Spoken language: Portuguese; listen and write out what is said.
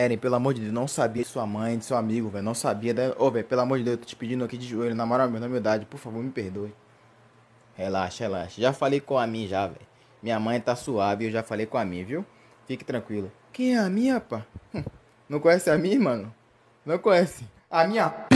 Eren, pelo amor de Deus, não sabia de sua mãe, de seu amigo, velho. Não sabia. Da... Né? Ô, velho, pelo amor de Deus, eu tô te pedindo aqui de joelho. Na moral, meu, na humildade, por favor, me perdoe. Relaxa, relaxa. Já falei com a mim já, velho. Minha mãe tá suave, eu já falei com a mim, viu? Fique tranquilo. Quem é a minha, pá? Não conhece a mim, mano? Não conhece. A minha